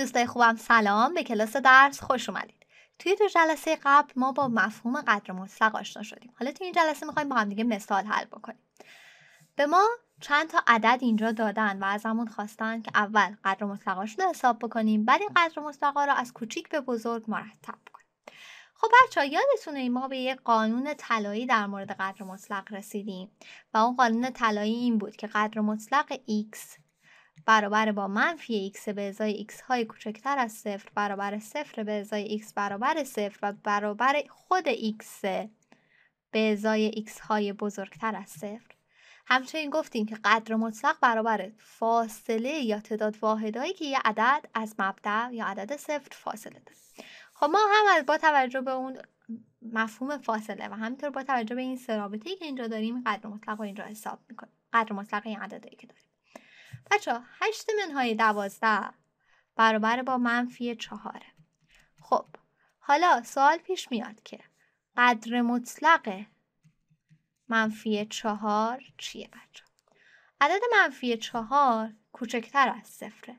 دوستای خوبم سلام به کلاس درس خوش اومدید توی دو جلسه قبل ما با مفهوم قدر مطلق آشنا شدیم حالا توی این جلسه میخوایم با هم دیگه مثال حل بکنیم به ما چند تا عدد اینجا دادن و از همون خواستن که اول قدر مطلقاشون رو حساب بکنیم بعد این قدر مطلقا رو از کوچیک به بزرگ مرتب کنیم خب بچه یادتونه ما به یه قانون طلایی در مورد قدر مطلق رسیدیم و اون قانون طلایی این بود که قدر مطلق x برابر با منفی x به ازای x های کوچکتر از صفر برابر صفر به ازای x برابر صفر و برابر خود x به ازای x های بزرگتر از صفر همچنین گفتیم که قدر مطلق برابر فاصله یا تعداد واحدهایی که یه عدد از مبدع یا عدد صفر فاصله داره خب ما هم با توجه به اون مفهوم فاصله و همینطور با توجه به این ای که اینجا داریم قدر مطلق رو اینجا حساب میکنیم قدر مطلق این عددی که داریم بچه ها هشت منهای دوازده برابر با منفی چهاره خب حالا سوال پیش میاد که قدر مطلق منفی چهار چیه بچه عدد منفی چهار کوچکتر از صفره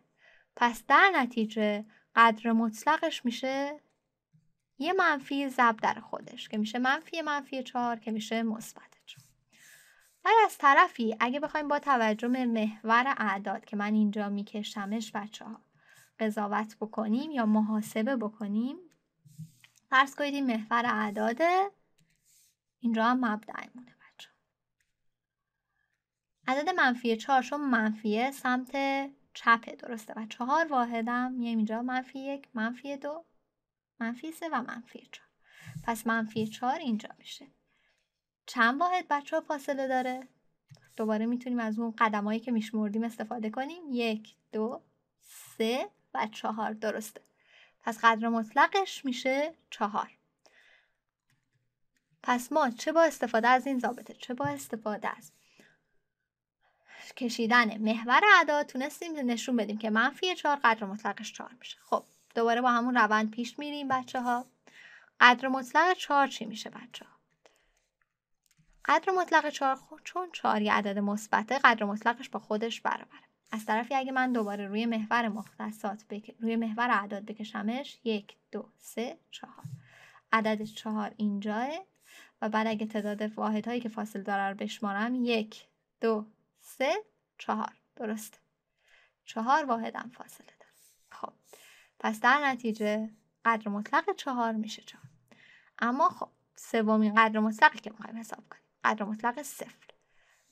پس در نتیجه قدر مطلقش میشه یه منفی زب در خودش که میشه منفی منفی چهار که میشه مثبت ولی از طرفی اگه بخوایم با توجه به محور اعداد که من اینجا میکشمش بچه ها قضاوت بکنیم یا محاسبه بکنیم فرض کنید این محور اعداده اینجا هم مبدعی مونه بچه عدد منفی چهار چون منفیه سمت چپه درسته و چهار واحدم میایم اینجا منفی یک منفی دو منفی سه و منفی چهار پس منفی چهار اینجا میشه چند واحد بچه ها فاصله داره دوباره میتونیم از اون قدمایی که میشمردیم استفاده کنیم یک دو سه و چهار درسته پس قدر مطلقش میشه چهار پس ما چه با استفاده از این ضابطه چه با استفاده از کشیدن محور اعداد تونستیم نشون بدیم که منفی چهار قدر مطلقش چهار میشه خب دوباره با همون روند پیش میریم بچه ها قدر مطلق چهار چی میشه بچه ها قدر مطلق چهار چون چهار یه عدد مثبته قدر مطلقش با خودش برابره از طرفی اگه من دوباره روی محور مختصات بک... روی محور اعداد بکشمش یک دو سه چهار عدد چهار اینجاه و بعد اگه تعداد واحد هایی که فاصل داره رو بشمارم یک دو سه چهار درست چهار واحدم فاصله داره خب پس در نتیجه قدر مطلق چهار میشه چهار اما خب سومین قدر مطلقی که میخوایم حساب کنیم قدر مطلق صفر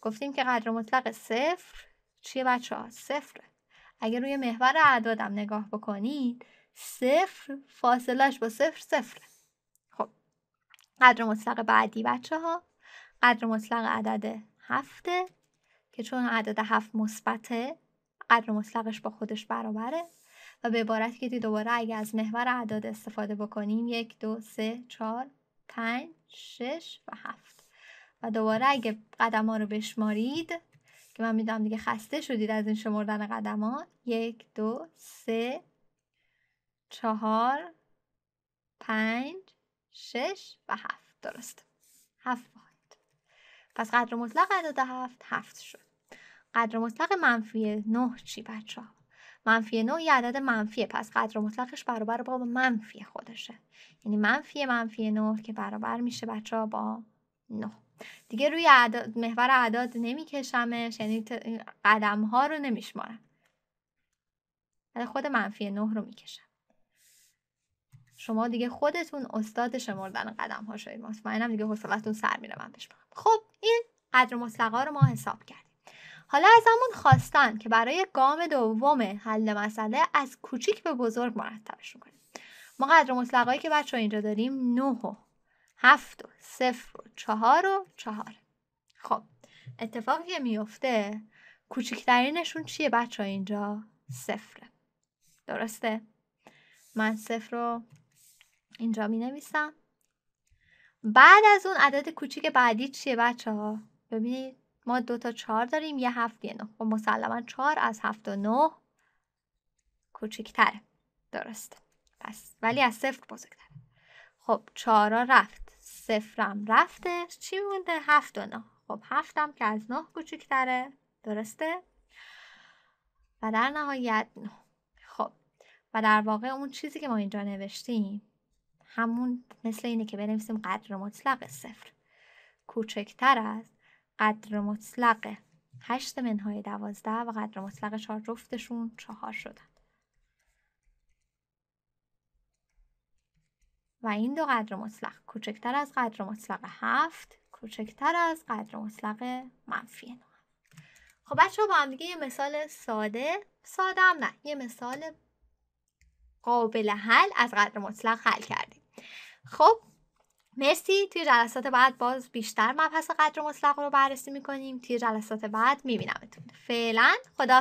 گفتیم که قدر مطلق صفر چیه بچه ها؟ صفره اگر روی محور اعدادم نگاه بکنید صفر فاصلش با صفر صفره خب قدر مطلق بعدی بچه ها قدر مطلق عدد هفته که چون عدد هفت مثبته قدر مطلقش با خودش برابره و به عبارت که دوباره اگر از محور اعداد استفاده بکنیم یک دو سه چهار پنج شش و هفت و دوباره اگه قدم ها رو بشمارید که من میدونم دیگه خسته شدید از این شمردن قدم ها یک دو سه چهار پنج شش و هفت درست هفت باید پس قدر مطلق عدد هفت هفت شد قدر مطلق منفی نه چی بچه ها منفی نه یه عدد منفیه پس قدر مطلقش برابر با منفی خودشه یعنی منفی منفی نه که برابر میشه بچه ها با نه دیگه روی عداد محور اعداد نمیکشمش یعنی قدم ها رو نمیشمارم خود منفی نه رو میکشم شما دیگه خودتون استاد شمردن قدم ها شدید مطمئنم دیگه حوصلتون سر میره من بشم خب این قدر مطلقا رو ما حساب کردیم حالا از همون خواستن که برای گام دوم حل مسئله از کوچیک به بزرگ مرتبش کنیم ما قدر مطلقایی که بچه اینجا داریم نه هفت و صفر و چهار و چهار خب اتفاقی که میفته کوچکترینشون چیه بچه ها اینجا صفره درسته من صفر رو اینجا می نویسم بعد از اون عدد کوچیک بعدی چیه بچه ها ببینید ما دو تا چهار داریم یه هفت یه نه و خب، مسلما چهار از هفت و نه کوچیکتره درسته پس ولی از صفر بزرگتره خب چهارا رفت صفرم رفته چی مونده هفت و نه خب هفتم که از نه کوچکتره درسته و در نهایت نه خب و در واقع اون چیزی که ما اینجا نوشتیم همون مثل اینه که بنویسیم قدر مطلق صفر کوچکتر از قدر مطلق هشت منهای دوازده و قدر مطلق چهار جفتشون چهار شدن و این دو قدر مطلق کوچکتر از قدر مطلق هفت کوچکتر از قدر مطلق منفی نه خب بچه با هم دیگه یه مثال ساده ساده هم نه یه مثال قابل حل از قدر مطلق حل کردیم خب مرسی توی جلسات بعد باز بیشتر مبحث قدر مطلق رو بررسی میکنیم توی جلسات بعد میبینمتون فعلا خدا